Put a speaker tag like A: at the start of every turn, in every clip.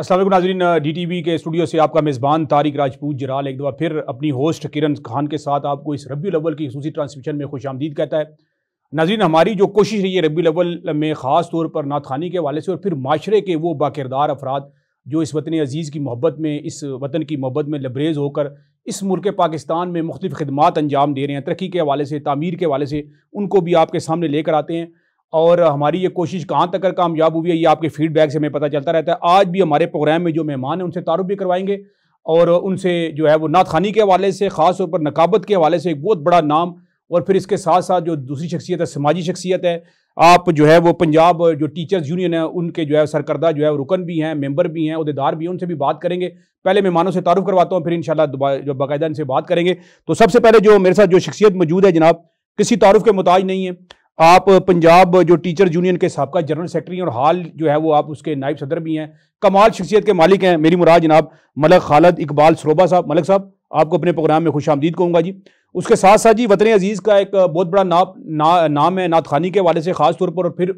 A: असल नाजरीन D T V के स्टूडियो से आपका मेज़बान तारिक राजपूत जराल एक दफ़ा फिर अपनी होस्ट किरण खान के साथ आपको इस रबी अव्वल की खसूसी ट्रांसमिशन में खुश आमदीद कहता है नाजरीन हमारी जो कोशिश रही है रबी अव्वल में ख़ास तौर पर नाथानी के हवाले से और फिर माशरे के वो बाकिरदार अफराद जो इस वतन अजीज़ की मोहब्बत में इस वतन की मोहब्बत में लबरेज़ होकर इस मुल्क पाकिस्तान में मुख्तफ खदमात अंजाम दे रहे हैं तरक्की के हवाले से तमीर के हवाले से उनको भी आपके सामने लेकर आते हैं और हमारी ये कोशिश कहाँ तक कर कामयाब हुई है ये आपके फीडबैक से हमें पता चलता रहता है आज भी हमारे प्रोग्राम में जो मेहमान हैं उनसे तारुफ भी करवाएंगे और उनसे जो है वो नात खानी के हवाले से ख़ास तौर पर नकाबत के हवाले से एक बहुत बड़ा नाम और फिर इसके साथ साथ जो दूसरी शख्सियत है समाजी शख्सियत है आप जो है वो पंजाब जो टीचर्स यूनियन है उनके जो है सरकर्दा जो है रुकन भी हैं मेंबर भी हैं अहदेदार भी हैं उनसे भी बात करेंगे पहले मेहमानों से तारुफ करवाता हूँ फिर इन जो बाकायदा इनसे बात करेंगे तो सबसे पहले जो मेरे साथ जो शख्सियत मौजूद है जनाब किसी तारुफ के मोहताज नहीं है आप पंजाब जो टीचर यूनियन के सबका जनरल सेक्रेटरी और हाल जो है वो आप उसके नायब सदर भी हैं कमाल शख्सियत के मालिक हैं मेरी मुराद जनाब मलक खालद इकबाल सरोबा साहब मलक साहब आपको अपने प्रोग्राम में खुश आमदीद कहूँगा जी उसके साथ साथ जी वतन अजीज़ का एक बहुत बड़ा ना, ना, नाम है नात खानी के वाले से ख़ास तौर पर और फिर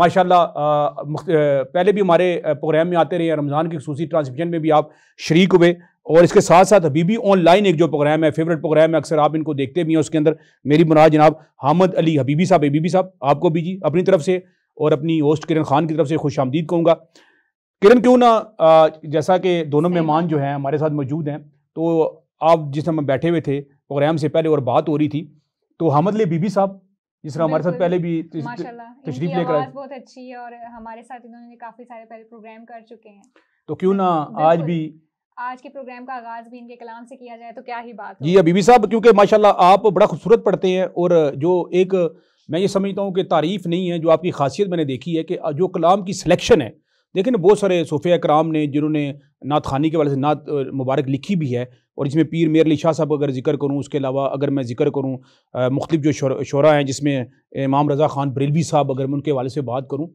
A: माशा पहले भी हमारे प्रोग्राम में आते रहे रमज़ान की खसूसी ट्रांसमिशन में भी आप शरीक हुए और इसके साथ साथ अभी भी ऑनलाइन एक जो प्रोग्राम है फेवरेट प्रोग्राम है अक्सर आप इनको देखते भी हैं उसके अंदर मेरी मुराद जनाब हामद अली हबीबी साहब हबीबी साहब आपको भी जी अपनी तरफ से और अपनी होस्ट किरण खान की तरफ से खुश आमदीद कहूँगा किरण क्यों ना जैसा कि दोनों मेहमान जो हैं हमारे साथ मौजूद हैं तो आप जिस समय बैठे हुए थे प्रोग्राम से पहले और बात हो रही थी तो हामद अली बीबी साहब जिस तरह हमारे साथ पहले भी तशरीफ लेकर आए
B: बहुत अच्छी है और हमारे साथ इन्होंने काफ़ी सारे पहले प्रोग्राम कर चुके हैं
A: तो क्यों ना आज भी
B: आज के प्रोग्राम का आगाज भी इनके कलाम से किया जाए तो क्या ही बात
A: जी अबीबी साहब क्योंकि माशाल्लाह आप बड़ा खूबसूरत पढ़ते हैं और जो एक मैं ये समझता हूँ कि तारीफ़ नहीं है जो आपकी खासियत मैंने देखी है कि जो कलाम की सिलेक्शन है देखिए ना बहुत सारे सोफिया कराम ने जिन्होंने नात खानी के वाले से नात मुबारक लिखी भी है और इसमें पीर मेर अली शाह साहब अगर जिक्र करूँ उसके अलावा अगर मैं जिक्र करूँ मुख्तु जो शोरा हैं जिसमें इमाम रज़ा ख़ान बरेलवी साहब अगर मैं उनके वाले से बात करूँ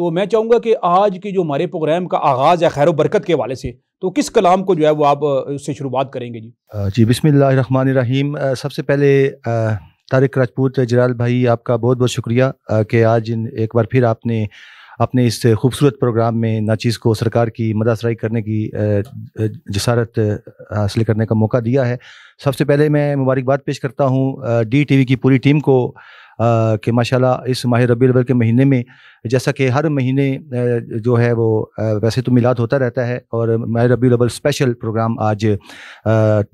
A: तो मैं चाहूँगा कि आज के जो हमारे प्रोग्राम का आगाज़ है खैर बरकत के हवाले से तो किस कलाम को जो है वो आप उससे शुरुआत करेंगे जी
C: जी बिसमिल्ल रहीम सबसे पहले तारिक राजपूत जलाल भाई आपका बहुत बहुत शुक्रिया कि आज एक बार फिर आपने अपने इस खूबसूरत प्रोग्राम में नाचीज़ को सरकार की मदासराई करने की जसारत हासिल करने का मौका दिया है सबसे पहले मैं मुबारकबाद पेश करता हूँ डी वी की पूरी टीम को कि माशाल्लाह इस माह रबी अवल के महीने में जैसा कि हर महीने जो है वो वैसे तो मिलाद होता रहता है और माह रबी अवल स्पेशल प्रोग्राम आज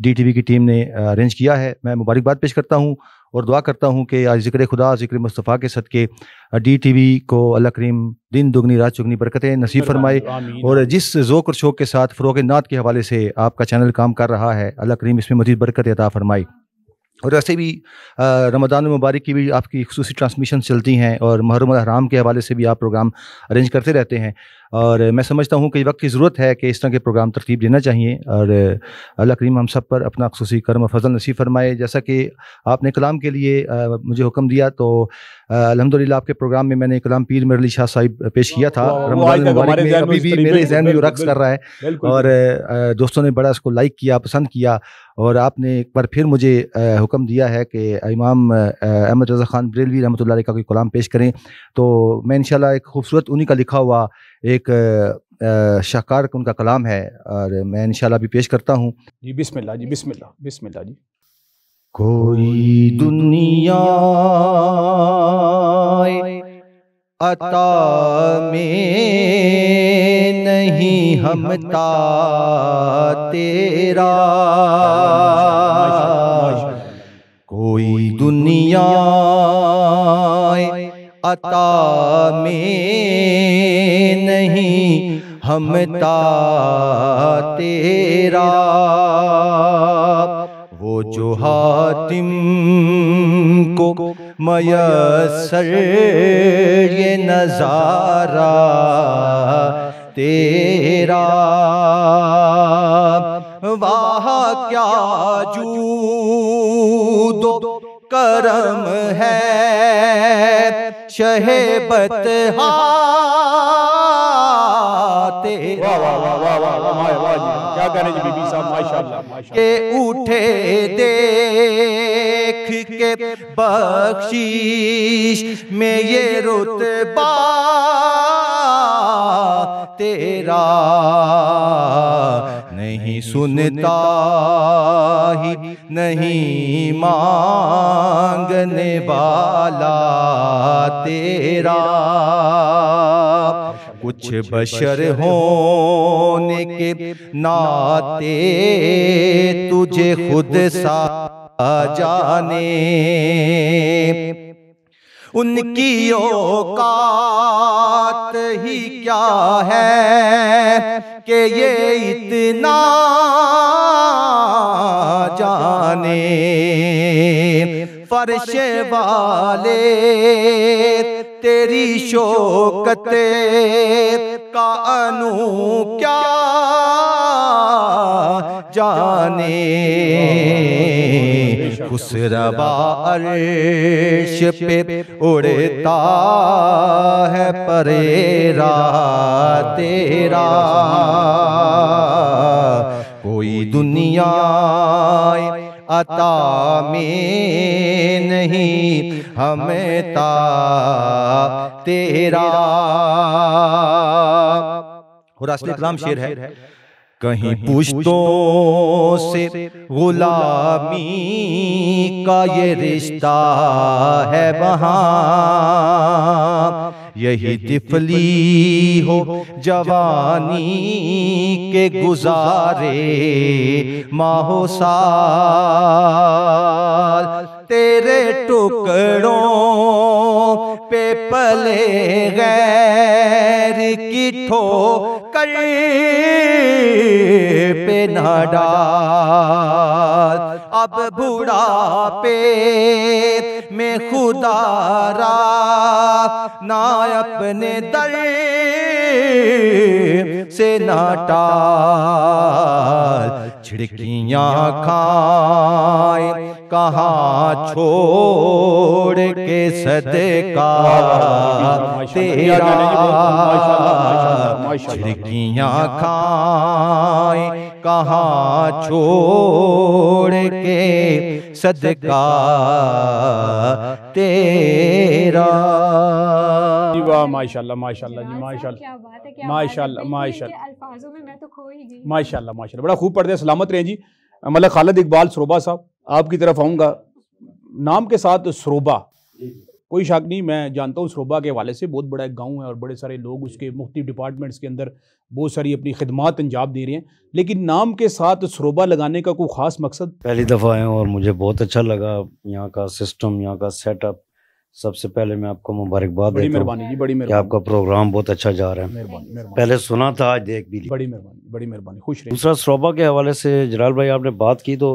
C: डी की टीम ने अरेंज किया है मैं मुबारकबाद पेश करता हूँ और दुआ करता हूँ कि आज जिक्र खुदा जिक्र मुस्तफ़ा के सदक़े डी टी वी को अल्लाह करीम दिन दुगनी रात चुगनी बरकतें नसीब फरमाए और जिस जोक और शोक के साथ फ़रोग नात के हवाले से आपका चैनल काम कर रहा है अल्लाह करीम इसमें मजीद बरकत अता फरमाई और ऐसे भी रमदान मुबारक की भी आपकी खसूस ट्रांसमिशन चलती हैं और महरम हराम के हवाले से भी आप प्रोग्राम अरेंज करते रहते हैं और मैं समझता हूँ कि वक्त की ज़रूरत है कि इस तरह के प्रोग्राम तरतीब देना चाहिए और अल्लाह करीम हम सब पर अपना खसूसी करम फजल नसीब फरमाए जैसा कि आपने कलाम के लिए मुझे हुक्म दिया तो अलहमदिल्ला आपके प्रोग्राम में मैंने कलाम पीर मरली शाह साहिब पेश किया था अभी भी मेरे जहन में रक्स कर रहा है और दोस्तों ने बड़ा इसको लाइक किया पसंद किया और आपने एक बार फिर मुझे हुक्म दिया है कि इमाम अहमद रज़ा ख़ान बरेलवी रहमत का कोई कलाम पेश करें तो मैं इन एक खूबसूरत उन्हीं का लिखा हुआ एक शाहकार उनका कलाम है और मैं इनशाला भी पेश करता हूँ
A: जी बिस्मिल्ला जी बिस्मिल्ला बिस्मिल्ला जी
C: कोई दुनिया अता में नहीं हमता तेरा कोई दुनिया अता में नहीं हम तेरा वो जो हातिम को मयसर ये नज़ारा तेरा वाह क्या जूदो करम है शहे बतहा वाह वाह क्या कह रहे बीबी साहब माशाल्लाह के उठे देख के बख्शीश में ये रुतबा तेरा नहीं सुनता ही नहीं मांगने वाला तेरा कुछ बशर होने के नाते तुझे खुद सा जाने उनकी औकात ही क्या है कि ये इतना जाने फर्श वाले तेरी शोकत का अनु क्या जाने उस रबा अर्श पे उड़ता है परेरा तेरा कोई दुनिया अता में नहीं हमें ता तेरा और असली शेर है, है। कहीं पुश्तों से गुलामी का ये रिश्ता है वहाँ यही तिफली हो जवानी के गुजारे माहो साल तेरे टुकड़ों पे पले गैर की ठो पे ना डाल अब बूढ़ा पे में खुदारा ना अपने दर से नाटा छिड़कियां खाए कहा छोड़ के सदका तेरा छिड़कियां खाए कहा छोड़ के सदका तेरा
A: वाह माशाल्लाह माशाल्लाह जी माशाल्लाह माशाल्लाह तो माशाल्लाह माशाल्लाह बड़ा खूब पढ़ते हैं सलामत रहें जी मतलब खालिद इकबाल सरोबा साहब आपकी तरफ आऊँगा नाम के साथ सरोबा कोई शक नहीं मैं जानता हूँ सरोबा के हवाले से बहुत बड़ा एक गाँव है और बड़े सारे लोग उसके मुख्तु डिपार्टमेंट्स के अंदर बहुत सारी अपनी खदमात अंजाम दे रहे हैं लेकिन नाम के साथ सरोबा लगाने का कोई ख़ास मकसद
D: पहली दफ़ा आया और मुझे बहुत अच्छा लगा यहाँ का सिस्टम यहाँ का सेटअप सबसे पहले मैं आपको मुबारकबाद बड़ी मेहरबानी जी बड़ी मेहरबानी आपका प्रोग्राम बहुत अच्छा जा रहा है मेहरबानी पहले सुना था आज देख भी
A: बड़ी मेहरबानी बड़ी मेहरबानी खुश रहे
D: दूसरा शोभा के हवाले से जलाल भाई आपने बात की तो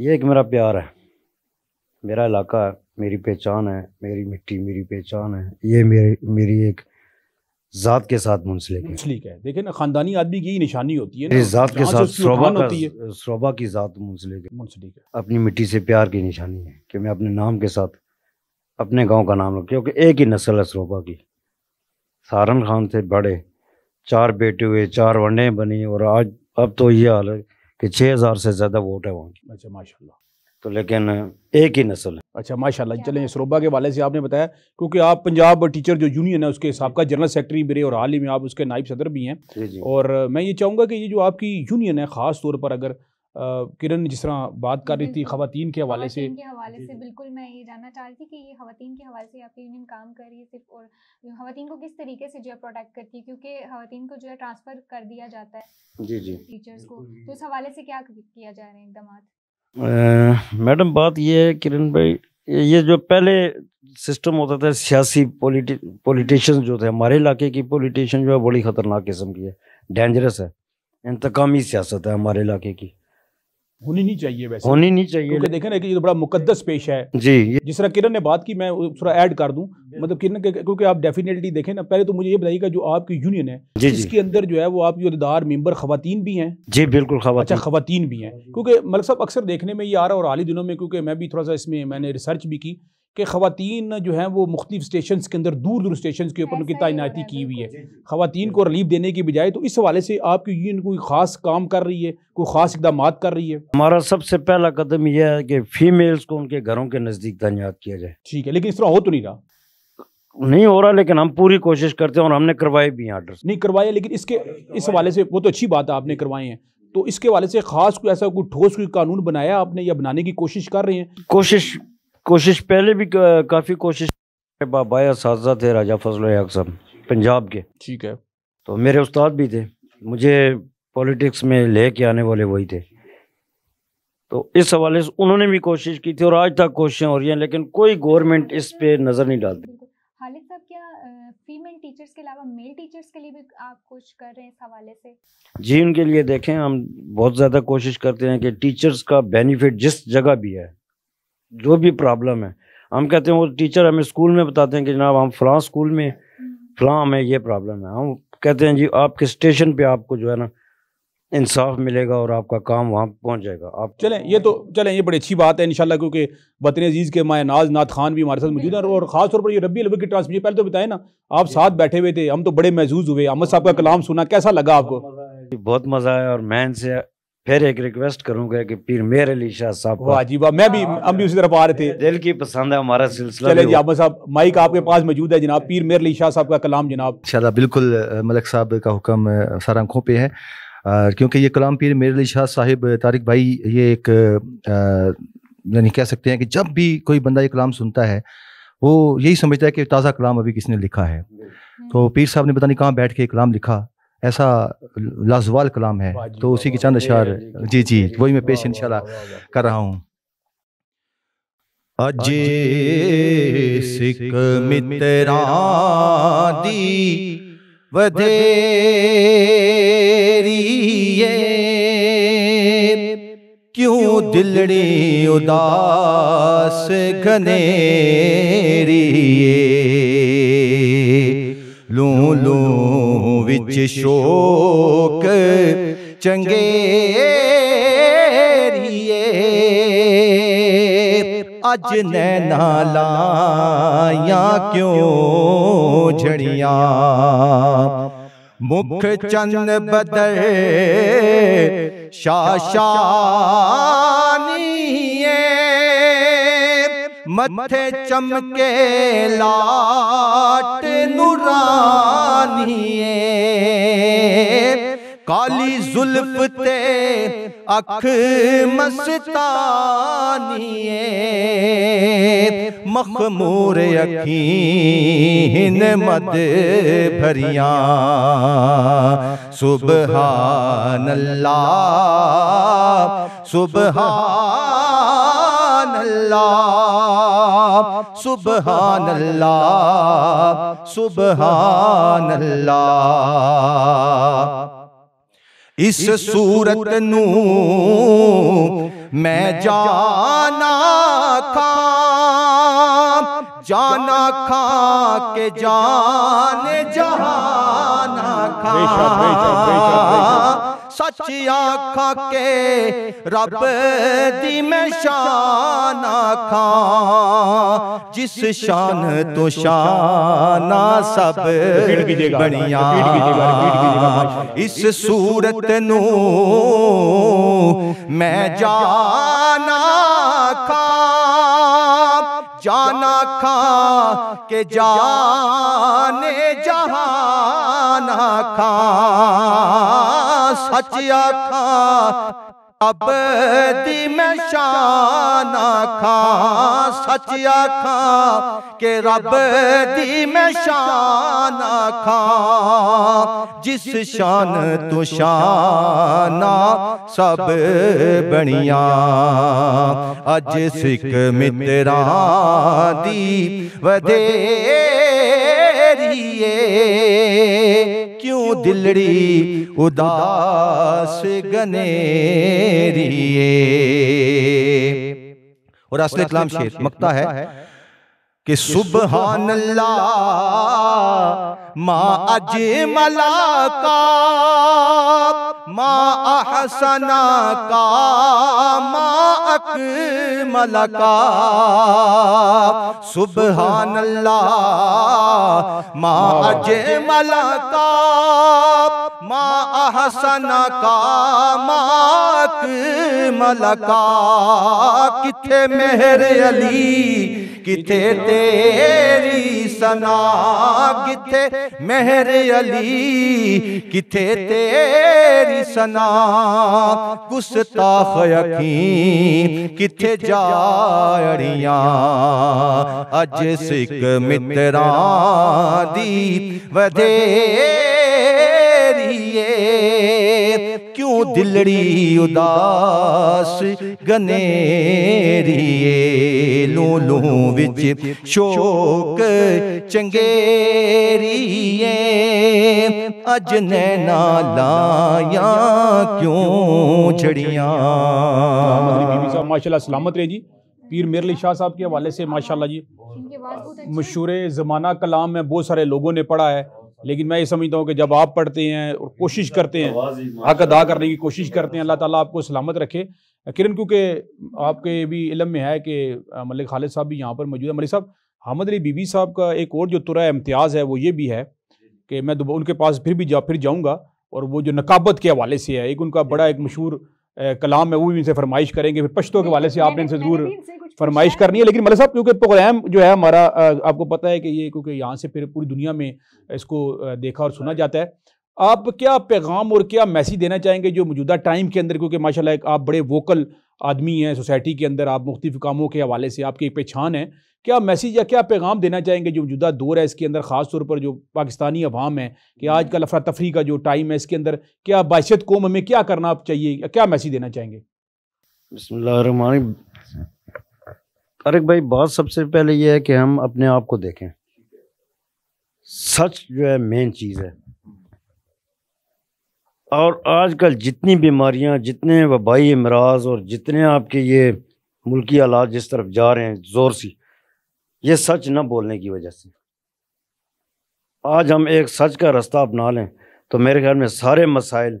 D: ये एक मेरा प्यार है मेरा इलाका है मेरी पहचान है मेरी मिट्टी मेरी पहचान है ये मेरे मेरी एक ज़ात के साथ मुंसलिक
A: है देखिए ना ख़ानदानी आदमी की निशानी होती है ज़ात के साथ शोभा
D: शोभा की ज़ात मुंसलिक है अपनी मिट्टी से प्यार की निशानी है कि मैं अपने नाम के साथ अपने गांव का नाम रख क्योंकि एक ही नस्ल है शोभा की सारन खान से बड़े चार बेटे हुए चार वंडे बनी और आज अब तो ये हाल है कि छः हज़ार से ज़्यादा वोट है वहाँ की
A: अच्छा माशाल्लाह
D: तो लेकिन एक ही नस्ल है
A: अच्छा माशाल्लाह चले सरोबा के वाले से आपने बताया क्योंकि आप पंजाब टीचर जो यूनियन है उसके हिसाब का जनरल सेक्रेटरी भी रहे और हाल ही में आप उसके नायब सदर भी हैं और मैं ये चाहूँगा कि ये जो आपकी यूनियन है ख़ास तौर पर अगर किरण जिस तरह बात कर रही थी खातन के हवाले से के हवाले से बिल्कुल
B: मैं ये जानना चाह रही थी कि ये खातन के हवाले से आपकी यूनियन काम कर रही है सिर्फ और खातन को किस तरीके से जो है प्रोटेक्ट करती है क्योंकि खातन को जो है ट्रांसफ़र कर दिया जाता है जी जी टीचर्स को तो इस हवाले से क्या किया जा रहा है इकदाम
D: मैडम बात यह है किरण भाई ये जो पहले सिस्टम होता था सियासी पोलिटि पोलिटिशन जो थे हमारे इलाके की पोलिटिशन जो है बड़ी ख़तरनाक किस्म की है डेंजरस है इंतकामी सियासत है हमारे इलाके की
A: होनी नहीं चाहिए वैसे होनी नहीं चाहिए क्योंकि देखें ना कि ये तो बड़ा मुकद्दस पेश है जी जिस तरह किरण ने बात की मैं थोड़ा ऐड कर दूं मतलब किरण के क्योंकि आप डेफिनेटली देखें ना पहले तो मुझे ये बताइएगा जो आपकी यूनियन है जी, इसके अंदर जो है वो आपकी अहदेदार मेंबर खातन भी हैं जी बिल्कुल अच्छा खातन भी हैं क्योंकि मलक मतलब साहब अक्सर देखने में ये आ रहा है और हाल ही दिनों में क्योंकि मैं भी थोड़ा सा इसमें मैंने रिसर्च भी की कि ख़वान जो हैं वो मुख्तु स्टेशन के अंदर दूर दूर स्टेशन के ऊपर उनकी तैनाती की हुई है ख़वान को रिलीफ देने की बजाय तो इस हवाले से आपकी यूनियन कोई ख़ास काम कर रही है कोई ख़ास इकदाम कर रही है
D: हमारा सबसे पहला कदम यह है कि फ़ीमेल्स को उनके घरों के नज़दीक तैनात किया जाए
A: ठीक है लेकिन इस तरह हो तो नहीं रहा
D: नहीं हो रहा लेकिन हम
A: पूरी कोशिश करते हैं और हमने करवाए भी हैं ऑर्डर नहीं करवाए लेकिन इसके इस हवाले से वो तो अच्छी बात है आपने करवाए हैं तो इसके वाले से खास कोई ऐसा कोई ठोस कोई कानून बनाया आपने या बनाने की कोशिश कर रहे हैं
D: कोशिश कोशिश पहले भी काफ़ी कोशिश बाबा साजा थे राजा फजल हक साहब पंजाब के ठीक है तो मेरे उस्ताद भी थे मुझे पॉलिटिक्स में ले के आने वाले वही थे तो इस हवाले से उन्होंने भी कोशिश की थी और आज तक कोशिशें हो रही हैं लेकिन कोई गवर्नमेंट इस पे नज़र नहीं डालती खालिद
B: साहब क्या फीमेल टीचर्स के अलावा मेल टीचर्स के लिए भी आप कुछ कर रहे हैं इस हवाले से
D: जी उनके लिए देखें हम बहुत ज़्यादा कोशिश करते हैं कि टीचर्स का बेनिफिट जिस जगह भी है जो भी प्रॉब्लम है हम कहते हैं वो टीचर हमें स्कूल में बताते हैं कि जनाब हम फलां स्कूल में फलां हमें ये प्रॉब्लम है हम कहते हैं जी आपके स्टेशन पे आपको जो है ना इंसाफ मिलेगा और आपका काम वहाँ पहुँच
A: जाएगा आप चलें ये तो चलें ये बड़ी अच्छी बात है इनशाला क्योंकि वतन अजीज़ के माए नाज नाथ खान भी हमारे साथ मौजूद है और ख़ास तौर पर ये रबी अलबी की ट्रांसमिशन पहले तो बताएं ना आप साथ बैठे हुए थे हम तो बड़े महजूज हुए अहमद साहब का कलाम सुना कैसा लगा आपको बहुत मज़ा आया और मैं इनसे फिर एक रिक्वेस्ट करूंगा कि पीर मेर अली शाह साहब वाह जी वाह मैं भी हम भी उसी तरफ आ रहे थे दिल की पसंद है हमारा सिलसिला चले जी साहब माइक आपके पास मौजूद है जनाब पीर मेर अली शाह साहब का कलाम जनाब
C: शाह बिल्कुल मलिक साहब का हुक्म सारा आंखों पर है क्योंकि ये कलाम पीर मेर अली शाह साहिब तारिक भाई ये एक यानी कह सकते हैं कि जब भी कोई बंदा ये कलाम सुनता है वो यही समझता है कि ताज़ा कलाम अभी किसने लिखा है तो पीर साहब ने पता नहीं कहाँ बैठ के कलाम लिखा ऐसा लाजवाल कलाम है तो उसी की चंद अशार जी जी वही मैं पेश इंशाल्लाह कर रहा हूँ अजय सिख मित्रा दी वधेरी क्यों दिलड़ी उदास घनेरी लू लू বিছোক চنگেরি এ আজ নেনা লায়া কিউ ছড়িয়া মুখ চন্দ বদল শা শা मथे चमके लाट नुरानिए काली जुल्फ ते अख मस्तानिए मखमूर यकीन मद भरिया सुबह अल्लाह सुबहान अल्लाह सुबहान अल्लाह सुबहान अल्लाह इस सूरत नू मैं जाना खा जाना खा के जान जहाना खा सची आखा के रब दी मैं शान आखा जिस शान तो, तो शाना सब बढ़िया इस सूरत नू मैं जाना खा जाना खा के जाने जहाना खा सच आखा अब दी में शान आखा सच खा के रब दी में शान खा जिस शान तो शाना सब बनिया अज सिख मित्रा दी वधेरिए क्यों दिलड़ी उदास गनेरिए और असल इस्लाम शेर मकता है
A: कि सुबहान
C: अल्लाह माँ अजमला का माँ अहसना का माँ मलका सुबह सुबहानल्ला माँ अजमल का माँ अहसना का मा अकमल का किथे मेहर अली किथे तेरी सना किथे मेहर अली किथे तेरी सना ताफ खी किथे जाड़िया अज सिख मित्रा दी वधे दिलड़ी उदास गनेरिए लू लू बिच शोक चंगेरिए
A: अज नैना लाया क्यों छड़िया माशा सलामत रहे जी पीर मेर अली शाह साहब के हवाले से माशाल्लाह जी मशहूर ज़माना कलाम में बहुत सारे लोगों ने पढ़ा है लेकिन मैं ये समझता हूँ कि जब आप पढ़ते हैं और कोशिश हम्म, करते हैं हक अदा करने की कोशिश करते हैं अल्लाह ताला आपको सलामत रखे किरण क्योंकि आपके भी इलम में है कि मलिक खालिद साहब भी यहाँ पर मौजूद है मलिक साहब हमद अली बीबी साहब का एक और जो तुरा इम्तियाज़ है वो ये भी है कि मैं उनके पास फिर भी जा फिर जाऊँगा और वो जो नकाबत के हवाले से है एक उनका बड़ा एक मशहूर कलाम में वो भी इनसे फरमाइश करेंगे फिर पश्तों के वाले से आपने इनसे ज़रूर फरमाइश करनी है लेकिन मल साहब क्योंकि प्रोग्राम जो है हमारा आपको पता है कि ये क्योंकि यहाँ से फिर पूरी दुनिया में इसको देखा और सुना जाता है आप क्या पैगाम और क्या मैसेज देना चाहेंगे जो मौजूदा टाइम के अंदर क्योंकि माशाल्लाह आप बड़े वोकल आदमी हैं सोसाइटी के अंदर आप मुख्तफ कामों के हवाले से आपकी एक पहचान है क्या मैसेज या क्या पैगाम देना चाहेंगे जो मौजूदा दौर है इसके अंदर ख़ास तौर पर जो पाकिस्तानी अवाम है कि आज कल अफरा तफरी का जो टाइम है इसके अंदर क्या बाशत कौम हमें क्या करना चाहिए या क्या मैसेज देना चाहेंगे
D: बसमान तारक भाई बात सबसे पहले यह है कि हम अपने आप को देखें सच जो है मेन चीज़ है और आजकल जितनी बीमारियां जितने वबाई अमराज और जितने आपके ये मुल्की आलात जिस तरफ जा रहे हैं ज़ोर सी ये सच न बोलने की वजह से आज हम एक सच का रास्ता अपना लें तो मेरे ख्याल में सारे मसाइल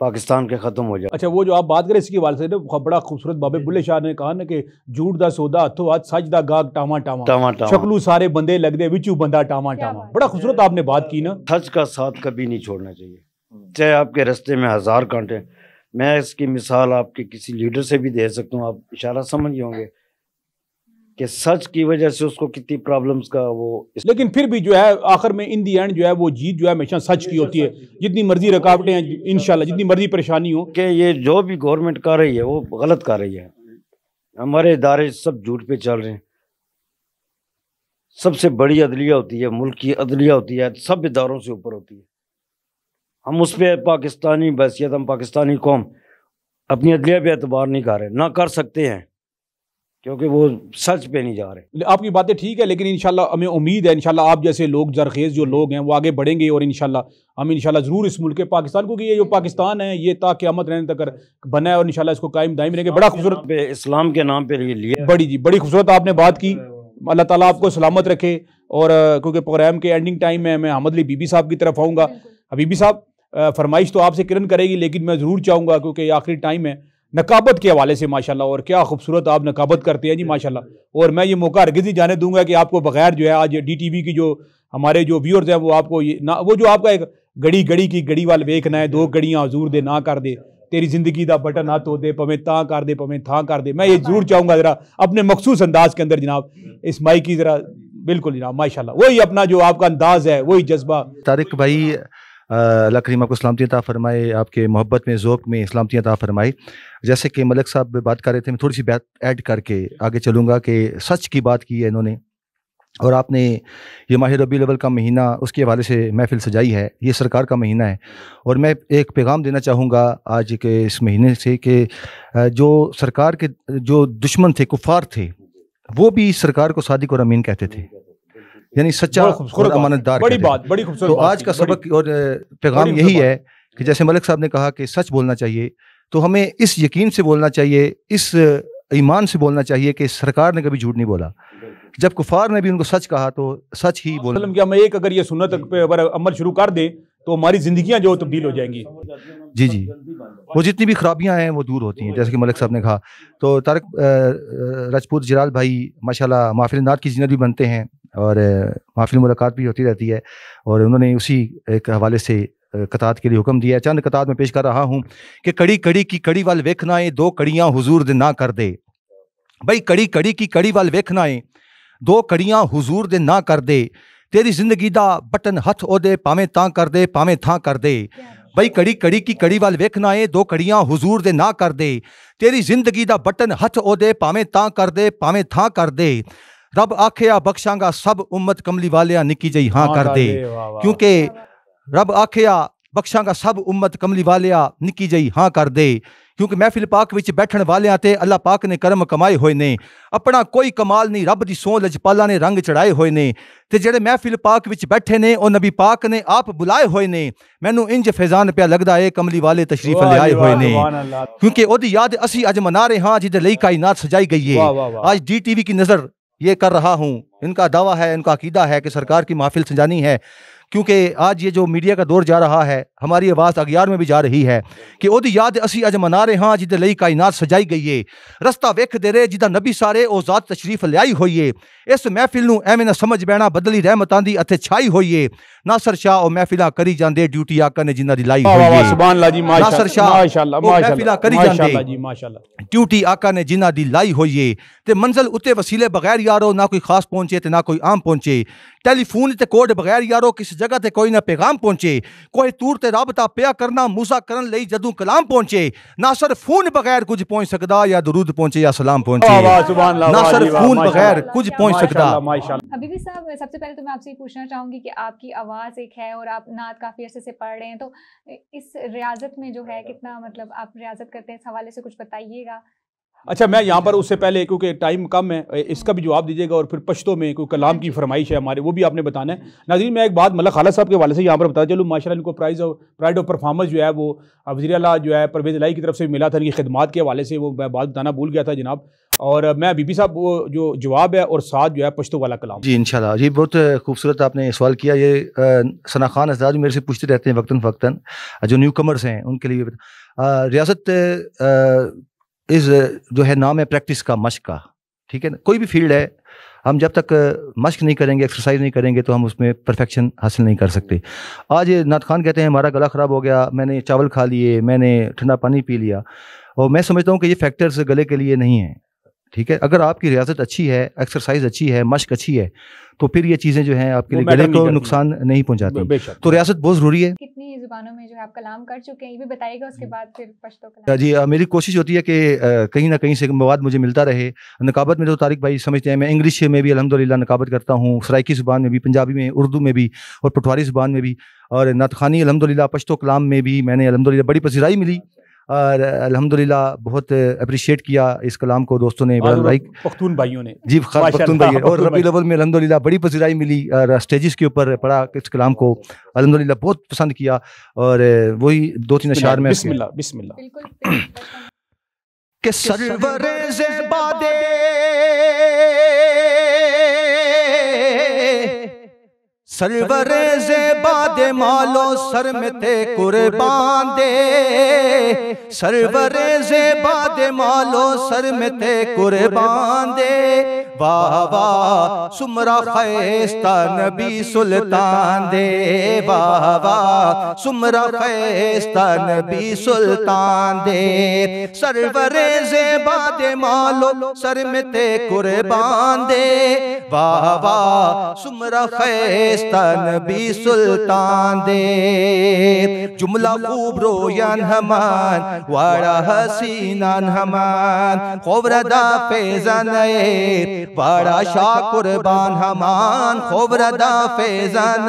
D: पाकिस्तान के ख़त्म हो जाए
A: अच्छा वो जो आप बात करें इसकी वाले ने बड़ा खूबसूरत बाबे बुल्ले शाह ने कहा ना कि झूठ दा सौदा हथो हाथ सच दा गाग टामा टामा टामा टामा शक्लू सारे बंदे लगते विचू बंदा टामा टामा बड़ा खूबसूरत आपने
D: बात की ना सच का साथ कभी नहीं छोड़ना चाहिए चाहे आपके रास्ते में हज़ार कांटे मैं इसकी मिसाल आपके किसी लीडर से भी दे सकता हूँ आप इशारा समझ होंगे
A: कि सच की वजह से उसको कितनी प्रॉब्लम्स का वो इस... लेकिन फिर भी जो है आखिर में इन दी एंड जो है वो जीत जो है हमेशा सच की होती है जितनी मर्जी रुकावटें हैं इन जितनी मर्जी परेशानी हो कि ये जो भी गवर्नमेंट कर रही है वो गलत कर रही है हमारे इदारे सब झूठ
D: पे चल रहे हैं सबसे बड़ी अदलिया होती है मुल्क की अदलिया होती है सब इदारों से ऊपर होती है हम उस पर पाकिस्तानी बैसीत हम पाकिस्तानी
A: कौम अपनी अदलिया पे एतबार नहीं कर रहे ना कर सकते हैं क्योंकि वो सच पे नहीं जा रहे आपकी बातें ठीक है लेकिन इनशाला हमें उम्मीद है इनशाला आप जैसे लोग जरखेज़ जो लोग हैं वो आगे बढ़ेंगे और इंशाल्लाह हम इनशाला ज़रूर इस मुल्क के पाकिस्तान को कि ये जो पाकिस्तान है ये ताक़्यामत रहने तक बनाए और इनशाला इसको कायम दायम रहेंगे बड़ा खूबसूरत इस्लाम के नाम पर लिए बड़ी जी बड़ी खूबसूरत आपने बात की अल्लाह ताली आपको सलामत रखे और क्योंकि प्रोग्राम के एंडिंग टाइम में मैं हमद अली बीबी साहब की तरफ आऊँगा बीबी साहब फरमाइश तो आपसे किरण करेगी लेकिन मैं ज़रूर चाहूँगा क्योंकि आखिरी टाइम है नकाबत के हवाले से माशाला और क्या खूबसूरत आप नकाबत करते हैं जी माशाला और मैं ये मौका हरगिज़ ही जाने दूंगा कि आपको बगैर जो है आज वी की जो हमारे जो व्यूअर्स हैं वो आपको ये ना वो जो आपका एक गड़ी गड़ी की गड़ी वाल वेखना है दो गड़ियाँ हजूर दे ना कर दे तेरी जिंदगी का बटन हाथ हो दे पवे ताँ कर दे पवे था कर दे मैं ये जरूर चाहूँगा ज़रा अपने मखसूस अंदाज के अंदर जनाब इस माई की ज़रा बिल्कुल जनाब माशा वही अपना जो आपका अंदाज है
C: वही जज्बा तारिक भाई अल्लाह करीम आपको सलामती अता फरमाए आपके मोहब्बत में ओक में सलामती अता फरमाए जैसे कि मलिक साहब बात कर रहे थे मैं थोड़ी सी बात ऐड करके आगे चलूँगा कि सच की बात की है इन्होंने और आपने ये माह रबी अवल का महीना उसके हवाले से महफिल सजाई है ये सरकार का महीना है और मैं एक पैगाम देना चाहूँगा आज के इस महीने से कि जो सरकार के जो दुश्मन थे कुफार थे वो भी सरकार को सादिक और अमीन कहते थे यानी सच्चा और अमानतदार बड़ी बात बड़ी खूबसूरत तो आज का सबक और पैगाम यही है कि जैसे मलिक साहब ने कहा कि सच बोलना चाहिए तो हमें इस यकीन से बोलना चाहिए इस ईमान से बोलना चाहिए कि सरकार ने
A: कभी झूठ नहीं बोला जब कुफार ने भी उनको सच कहा तो सच ही बोला हम एक अगर ये सुनत पर अमल शुरू कर दें तो हमारी जिंदगियां जो तब्दील हो जाएंगी जी जी
C: वो जितनी भी खराबियां हैं वो दूर होती हैं जैसे कि मलिक साहब ने कहा तो तारक राजपूत जिराल भाई माशाल्लाह माफिल नात की जीनत भी बनते हैं और माफिल मुलाकात भी होती रहती है और उन्होंने उसी एक हवाले से कतात के लिए हुक्म दिया है चंद कतात में पेश कर रहा हूँ कि कड़ी कड़ी की कड़ी वाल वेखना है दो कड़ियाँ हजूर दे ना कर दे भाई कड़ी कड़ी की कड़ी वाल वेखना है दो कड़ियाँ हजूर दे ना कर दे तेरी जिंदगी दा बटन हथ दे पावे ता कर दे पावे था कर दे yeah. ਬਈ ਕੜੀ ਕੜੀ ਕੀ ਕੜੀ ਵਾਲ ਵੇਖਣਾ ਏ ਦੋ ਕੜੀਆਂ ਹਜ਼ੂਰ ਦੇ ਨਾ ਕਰਦੇ ਤੇਰੀ ਜ਼ਿੰਦਗੀ ਦਾ ਬਟਨ ਹੱਥ ਉਹਦੇ ਭਾਵੇਂ ਤਾਂ ਕਰਦੇ ਭਾਵੇਂ ਥਾਂ ਕਰਦੇ ਰੱਬ ਆਖਿਆ ਬਖਸ਼ਾਂਗਾ ਸਭ ਉਮਤ ਕਮਲੀ ਵਾਲਿਆਂ ਨਿੱਕੀ ਜਈ ਹਾਂ ਕਰਦੇ ਕਿਉਂਕਿ ਰੱਬ ਆਖਿਆ ਬਖਸ਼ਾਂਗਾ ਸਭ ਉਮਤ ਕਮਲੀ ਵਾਲਿਆ ਨਿੱਕੀ ਜਈ ਹਾਂ ਕਰਦੇ क्योंकि महफिल पाक में बैठने वाले अल्लाह पाक ने करम कमाए हुए ने अपना कोई कमाल नहीं रब की सोह लजपाला ने रंग चढ़ाए हुए ने तो जड़े महफिल पाक में बैठे ने वह नबी पाक ने आप बुलाए हुए ने मैनू इंज फैजान पिया लगता है कमली वाले तशरीफ लियाए हुए ने क्योंकि याद असी अज मना रहे हाँ जिदे कई नाथ सजाई गई है आज डी टी वी की नज़र ये कर रहा हूँ इनका दावा है इनका अकीदा है कि सरकार की महफिल सजानी है क्योंकि आज ये जो मीडिया का दौर जा रहा है हमारी आवाज अग्यार में भी जा रही है कि वो याद असी अज मना रहे हाँ जिद लई कायनात सजाई गई है रस्ता वेख दे रहे जिदा नबी सारे और जात तशरीफ लियाई हो इस महफिल एवें न समझ बैना बदली रहमत आँधी अथे छाई होइए ना सर शाह और महफिला करी जाते ड्यूटी आकर ने जिन्हें लाई ना सर शाह करी जाते ड्यूटी आकर ने जिन्हें लाई हो मंजिल उत्ते वसीले बगैर यारो ना कोई खास पहुंचे ना कोई आम पहुंचे टेलीफोन कोड बगैर यारो किसी जगह से कोई ना पैगाम पहुंचे कोई तूर से रबता पिया करना मूसा ਕਰਨ ਲਈ जदू कलाम पहुंचे ना सर फून बगैर कुछ पहुंच सकता या ਦਰੂਦ पहुंचे या सलाम पहुंचे ना सर फून बगैर
A: कुछ पहुंच सकता
B: हबीबी साहब सबसे पहले तो मैं आपसे पूछना चाहूंगी कि आपकी आवाज एक है और आप नात काफी अरसे से पढ़ रहे हैं तो इस रियाजत में जो है कितना मतलब आप रियाजत करते हैं इस हवाले से कुछ बताइएगा
A: अच्छा मैं यहाँ पर उससे पहले क्योंकि टाइम कम है इसका भी जवाब दीजिएगा और फिर पश्तों में कोई कलाम की फरमाइश है हमारे वो भी आपने बताना है नाजीन मैं एक बात मल्ला खाला साहब के वाले से यहाँ पर बता चलूँ माशा इनको prize of pride of performance जो है वो वजी अला जो है परवेज लाई की तरफ से मिला था इनकी खदमात के हवाले से वो मैं बात बताना भूल गया था जनाब और मैं बीबी साहब वो जो जवाब है और साथ जो है पश्तो वाला कलाम
C: जी इनशाला जी बहुत खूबसूरत आपने सवाल किया ये सना खान असदाज मेरे से पूछते रहते हैं वक्ता फ़क्ता जो न्यू कमर्स हैं उनके लिए रियासत इज uh, जो है नाम है प्रैक्टिस का मश्क का ठीक है ना कोई भी फील्ड है हम जब तक uh, मश्क नहीं करेंगे एक्सरसाइज नहीं करेंगे तो हम उसमें परफेक्शन हासिल नहीं कर सकते आज नाथ खान कहते हैं हमारा गला ख़राब हो गया मैंने चावल खा लिए मैंने ठंडा पानी पी लिया और मैं समझता हूँ कि ये फैक्टर्स गले के लिए नहीं हैं ठीक है अगर आपकी रियाजत अच्छी है एक्सरसाइज अच्छी है मश्क अच्छी है तो फिर ये चीज़ें जो हैं आपके लिए गले को नुकसान नहीं पहुँचाती तो रियासत बहुत ज़रूरी है
B: ज़ुबानों में जो है आप कलाम कर चुके हैं ये भी बताइएगा उसके बाद फिर पश्तो
C: कलाम अच्छा जी आ, मेरी कोशिश होती है कि कहीं ना कहीं से मवाद मुझे मिलता रहे नकाबत में तो तारिक भाई समझते हैं मैं इंग्लिश में भी अलहमदिल्ला नकाबत करता हूँ सराइकी ज़ुबान में भी पंजाबी में उर्दू में भी और पटवारी ज़ुबान में भी और नातखानी अलहमदिल्ला पश्तो कलाम में भी मैंने अलहमदिल्ला बड़ी पसीराई मिली और अल्हम्दुलिल्लाह बहुत अप्रिशिएट किया इस कलाम को दोस्तों ने बड़ा लाइक
A: पख्तून भाइयों ने जी खास पख्तून भाई और रबी लेवल
C: में अलहमदिल्ला बड़ी पसीराई मिली और स्टेजेस के ऊपर पढ़ा इस कलाम को अलहमदिल्ला बहुत पसंद किया और वही दो तीन अशार में बिस्मिल्ला
A: बिस्मिल्ला
C: के सरवर से दे सलवर से बाद मालो सर में थे कुर्बान दे सरवर से बाद मालो सर में थे कुर्बान दे वाह वाह सुमरा खैस्ता नबी सुल्तान दे वाह वाह सुमरा खैस्ता नबी सुल्तान दे सरवर से बाद मालो सर में थे कुर्बान दे वाह वाह सुमरा खैस्ता तन भी सुल्तान दे जुमला खूब रोयन हमान वाड़ा हसीनान हमान खोबरदा फेजन वाड़ा शाह कुर्बान हमान खोबरदा फेजन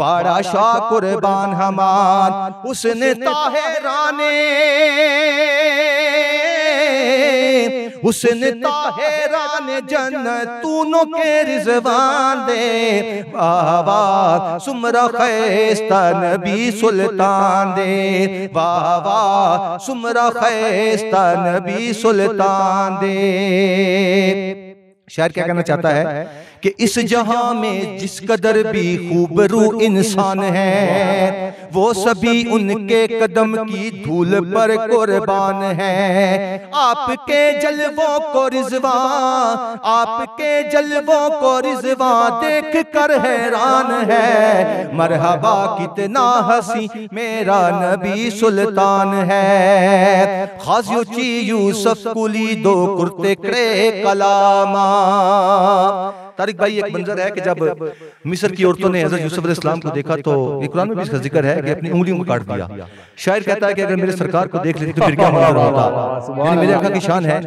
C: वाड़ा शाह कुर्बान हमान उसने ताहराने हुसन ताहिरान जन्नतूनों के रिजवान दे बाबा सुमरा सुल्तान दे बाबा सुमरा खैस्ता भी सुल्तान दे शायर क्या कहना चाहता है कि इस जहां में जिस कदर भी खूबरू इंसान है वो सभी उनके कदम की धूल पर कुर्बान है आपके जलवों को रिजवा आपके जलवों को रिजवा देख कर हैरान है मरहबा कितना हसी मेरा नबी सुल्तान है खास यू यूसुफ कुली दो कुर्ते करे कलामा तारिक भाई एक मंजर है कि जब मिस्र की औरतों ने हजरत यूसुफ इस्लाम को देखा तो ये कुरान में भी इसका जिक्र है तो कि अपनी उंगलियों को काट दिया शायर कहता है कि अगर मेरे सरकार को देख लेते तो फिर क्या मंजर
B: होता यानी मेरे आका की शान है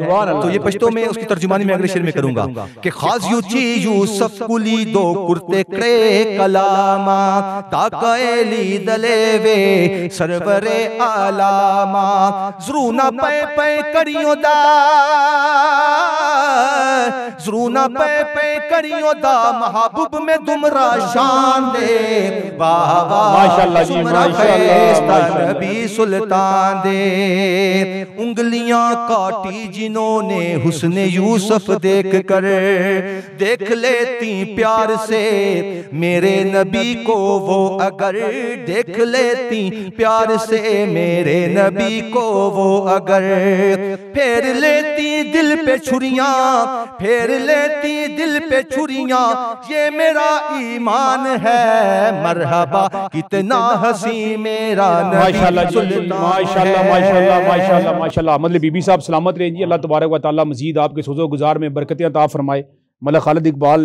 B: तो ये पश्तो में उसकी
C: तर्जुमानी में अगले शेर में करूंगा कि खास यूची यूसुफ कुली दो कुर्ते क्रे कलामा ली दले वे सरवरे आलामा ना पै पै करियो दा जरूना पे पै कर करियो में तुमरा शान दे दे उंगलियां काटी जिन्होंने हुस्न यूसुफ देख कर देख लेती प्यार से मेरे नबी को वो अगर देख लेती प्यार से मेरे नबी को वो अगर फेर लेती दिल पे छुरियां फेर लेती दिल पे छुरिया ये मेरा ईमान है
A: मरहबा कितना हसी मेरा माशाल्लाह मतलब बीबी साहब सलामत रहें जी अल्लाह तबारक वाली मजीद आपके सोजो गुजार में बरकतियाँ ताफ़ फरमाए मतलब खालिद इकबाल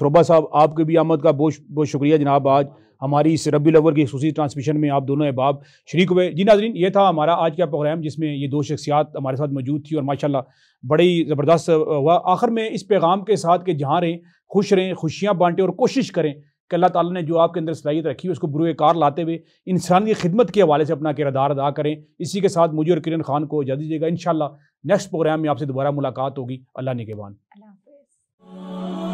A: सरोबा साहब आपके भी आमद का बहुत बहुत शुक्रिया जनाब आज हमारी इस रबी लवर की खूसी ट्रांसमिशन में आप दोनों अहबाब शरीक हुए जी नाजरीन ये था हमारा आज का प्रोग्राम जिसमें ये दो शख्सियात हमारे साथ मौजूद थी और माशाला बड़ी ज़बरदस्त हुआ आखिर में इस पैगाम के साथ कि जहाँ रहें खुश रहें खुशियाँ बांटें और कोशिश करें कि अल्लाह ताला ने जो आपके अंदर सलाहियत रखी है उसको बुरे कार लाते हुए इंसान की खिदमत के हवाले से अपना किरदार अदा करें इसी के साथ मुझे और किरण खान को इजाज़त दीजिएगा इन नेक्स्ट प्रोग्राम में आपसे दोबारा मुलाकात होगी अल्लाह निगेबान